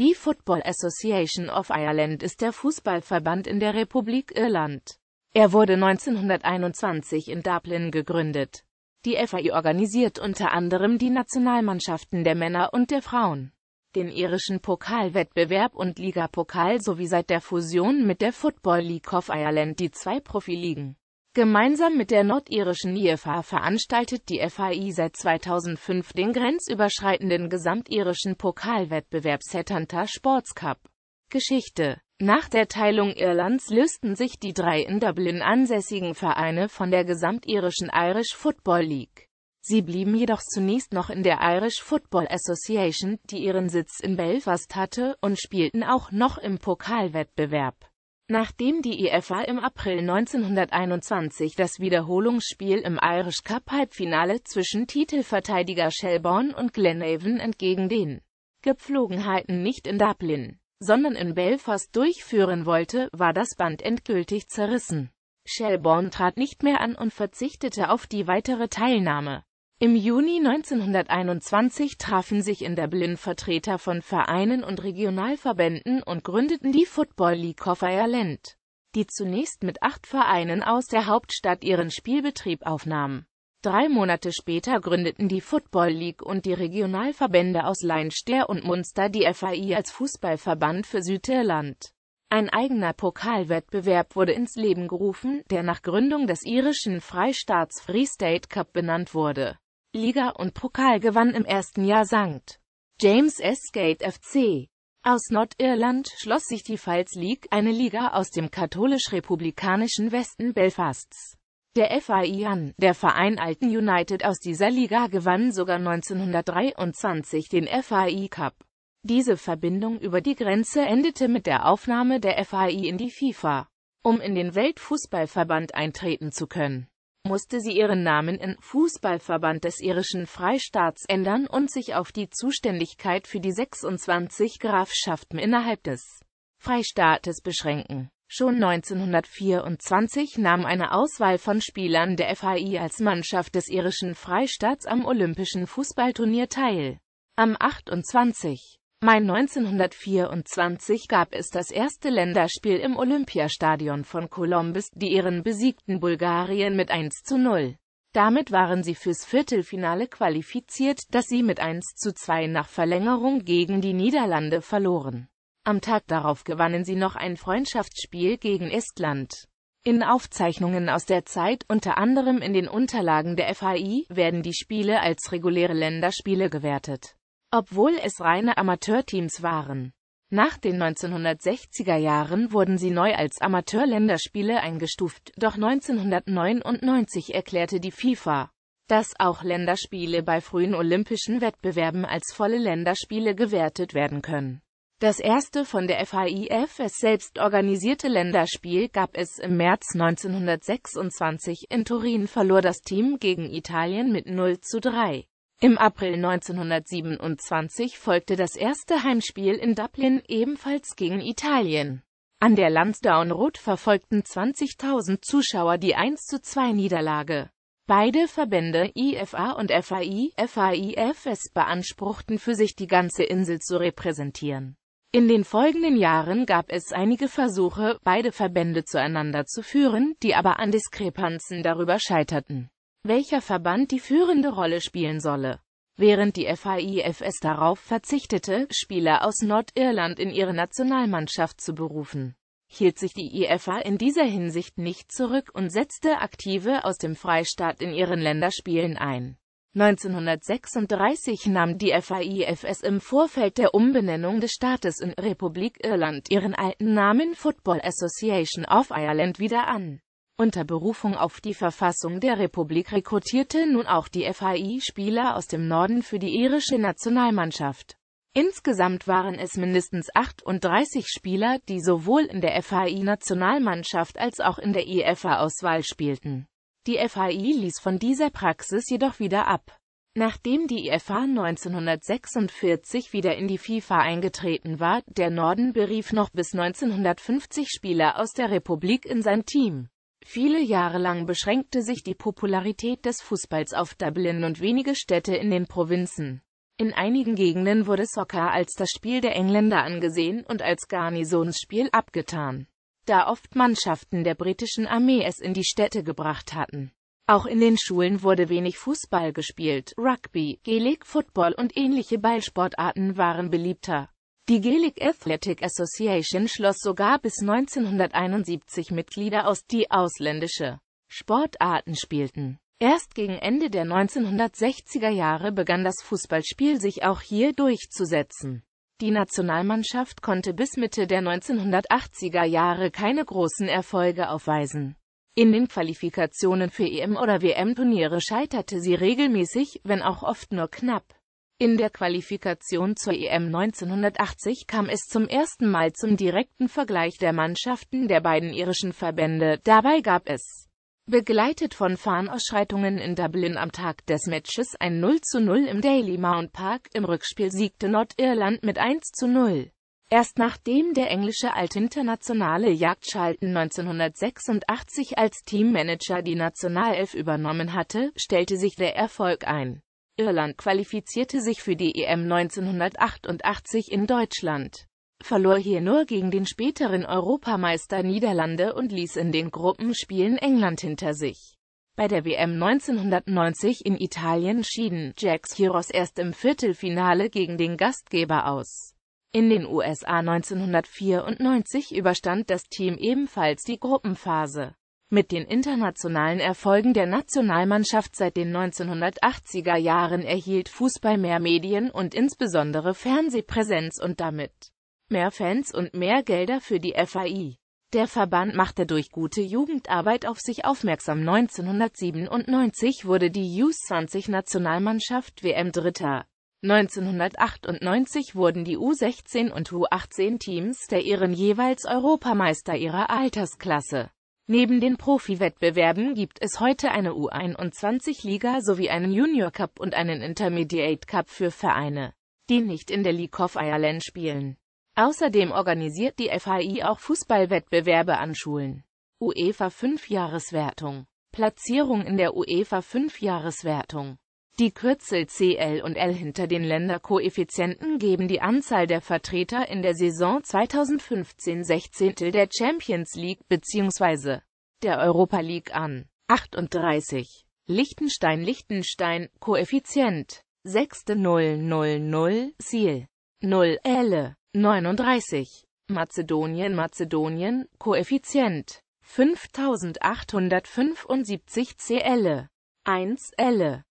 Die Football Association of Ireland ist der Fußballverband in der Republik Irland. Er wurde 1921 in Dublin gegründet. Die FAI organisiert unter anderem die Nationalmannschaften der Männer und der Frauen, den irischen Pokalwettbewerb und Ligapokal sowie seit der Fusion mit der Football League of Ireland die zwei Profiligen. Gemeinsam mit der nordirischen IFA e veranstaltet die FAI seit 2005 den grenzüberschreitenden gesamtirischen Pokalwettbewerb Setanta Sports Cup. Geschichte Nach der Teilung Irlands lösten sich die drei in Dublin ansässigen Vereine von der gesamtirischen Irish Football League. Sie blieben jedoch zunächst noch in der Irish Football Association, die ihren Sitz in Belfast hatte, und spielten auch noch im Pokalwettbewerb. Nachdem die EFA im April 1921 das Wiederholungsspiel im Irish Cup-Halbfinale zwischen Titelverteidiger Shelbourne und Glenavon entgegen den Gepflogenheiten nicht in Dublin, sondern in Belfast durchführen wollte, war das Band endgültig zerrissen. Shelbourne trat nicht mehr an und verzichtete auf die weitere Teilnahme. Im Juni 1921 trafen sich in Dublin Vertreter von Vereinen und Regionalverbänden und gründeten die Football League of Ireland, die zunächst mit acht Vereinen aus der Hauptstadt ihren Spielbetrieb aufnahm. Drei Monate später gründeten die Football League und die Regionalverbände aus Leinster und Munster die FAI als Fußballverband für Südirland. Ein eigener Pokalwettbewerb wurde ins Leben gerufen, der nach Gründung des irischen Freistaats Free State Cup benannt wurde Liga und Pokal gewann im ersten Jahr St. James S. Gate FC. Aus Nordirland schloss sich die Falls League, eine Liga aus dem katholisch-republikanischen Westen Belfasts. Der FAI an, der Verein Alten United aus dieser Liga gewann sogar 1923 den FAI Cup. Diese Verbindung über die Grenze endete mit der Aufnahme der FAI in die FIFA, um in den Weltfußballverband eintreten zu können musste sie ihren Namen in Fußballverband des irischen Freistaats ändern und sich auf die Zuständigkeit für die 26 Grafschaften innerhalb des Freistaates beschränken. Schon 1924 nahm eine Auswahl von Spielern der FAI als Mannschaft des irischen Freistaats am Olympischen Fußballturnier teil. Am 28. Mai 1924 gab es das erste Länderspiel im Olympiastadion von Columbus, die ihren besiegten Bulgarien mit 1 zu 0. Damit waren sie fürs Viertelfinale qualifiziert, das sie mit 1 zu 2 nach Verlängerung gegen die Niederlande verloren. Am Tag darauf gewannen sie noch ein Freundschaftsspiel gegen Estland. In Aufzeichnungen aus der Zeit, unter anderem in den Unterlagen der FAI, werden die Spiele als reguläre Länderspiele gewertet obwohl es reine Amateurteams waren. Nach den 1960er Jahren wurden sie neu als Amateurländerspiele eingestuft, doch 1999 erklärte die FIFA, dass auch Länderspiele bei frühen olympischen Wettbewerben als volle Länderspiele gewertet werden können. Das erste von der FAIF es selbst organisierte Länderspiel gab es im März 1926 in Turin verlor das Team gegen Italien mit 0 zu 3. Im April 1927 folgte das erste Heimspiel in Dublin, ebenfalls gegen Italien. An der Lansdowne Road verfolgten 20.000 Zuschauer die 1 zu 2 Niederlage. Beide Verbände, IFA und FAI, FAIFS, beanspruchten für sich die ganze Insel zu repräsentieren. In den folgenden Jahren gab es einige Versuche, beide Verbände zueinander zu führen, die aber an Diskrepanzen darüber scheiterten welcher Verband die führende Rolle spielen solle. Während die FAIFS darauf verzichtete, Spieler aus Nordirland in ihre Nationalmannschaft zu berufen, hielt sich die IFA in dieser Hinsicht nicht zurück und setzte Aktive aus dem Freistaat in ihren Länderspielen ein. 1936 nahm die FAIFS im Vorfeld der Umbenennung des Staates in Republik Irland ihren alten Namen Football Association of Ireland wieder an unter Berufung auf die Verfassung der Republik rekrutierte nun auch die FAI Spieler aus dem Norden für die irische Nationalmannschaft. Insgesamt waren es mindestens 38 Spieler, die sowohl in der FAI-Nationalmannschaft als auch in der IFA-Auswahl e spielten. Die FAI ließ von dieser Praxis jedoch wieder ab. Nachdem die IFA e 1946 wieder in die FIFA eingetreten war, der Norden berief noch bis 1950 Spieler aus der Republik in sein Team. Viele Jahre lang beschränkte sich die Popularität des Fußballs auf Dublin und wenige Städte in den Provinzen. In einigen Gegenden wurde Soccer als das Spiel der Engländer angesehen und als Garnisonsspiel abgetan, da oft Mannschaften der britischen Armee es in die Städte gebracht hatten. Auch in den Schulen wurde wenig Fußball gespielt, Rugby, Gaelic Football und ähnliche Ballsportarten waren beliebter. Die Gaelic Athletic Association schloss sogar bis 1971 Mitglieder aus, die ausländische Sportarten spielten. Erst gegen Ende der 1960er Jahre begann das Fußballspiel sich auch hier durchzusetzen. Die Nationalmannschaft konnte bis Mitte der 1980er Jahre keine großen Erfolge aufweisen. In den Qualifikationen für EM- oder WM-Turniere scheiterte sie regelmäßig, wenn auch oft nur knapp. In der Qualifikation zur EM 1980 kam es zum ersten Mal zum direkten Vergleich der Mannschaften der beiden irischen Verbände. Dabei gab es, begleitet von Fahnausschreitungen in Dublin am Tag des Matches, ein 0 zu 0 im Daily Mount Park. Im Rückspiel siegte Nordirland mit 1 zu 0. Erst nachdem der englische altinternationale Jagdschalten 1986 als Teammanager die Nationalelf übernommen hatte, stellte sich der Erfolg ein. Irland qualifizierte sich für die EM 1988 in Deutschland, verlor hier nur gegen den späteren Europameister Niederlande und ließ in den Gruppenspielen England hinter sich. Bei der WM 1990 in Italien schieden Jacks Chiros erst im Viertelfinale gegen den Gastgeber aus. In den USA 1994 überstand das Team ebenfalls die Gruppenphase. Mit den internationalen Erfolgen der Nationalmannschaft seit den 1980er Jahren erhielt Fußball mehr Medien und insbesondere Fernsehpräsenz und damit mehr Fans und mehr Gelder für die FAI. Der Verband machte durch gute Jugendarbeit auf sich aufmerksam. 1997 wurde die U20-Nationalmannschaft WM-Dritter. 1998 wurden die U16 und U18-Teams der ihren jeweils Europameister ihrer Altersklasse. Neben den Profi-Wettbewerben gibt es heute eine U21-Liga sowie einen Junior Cup und einen Intermediate Cup für Vereine, die nicht in der League of Ireland spielen. Außerdem organisiert die FAI auch Fußballwettbewerbe an Schulen. UEFA 5-Jahreswertung Platzierung in der UEFA 5-Jahreswertung die Kürzel CL und L hinter den Länderkoeffizienten geben die Anzahl der Vertreter in der Saison 2015-16 der Champions League bzw. der Europa League an. 38. Liechtenstein Liechtenstein Koeffizient 6.000 Ziel 0 L 39 Mazedonien Mazedonien Koeffizient 5875 CL 1 L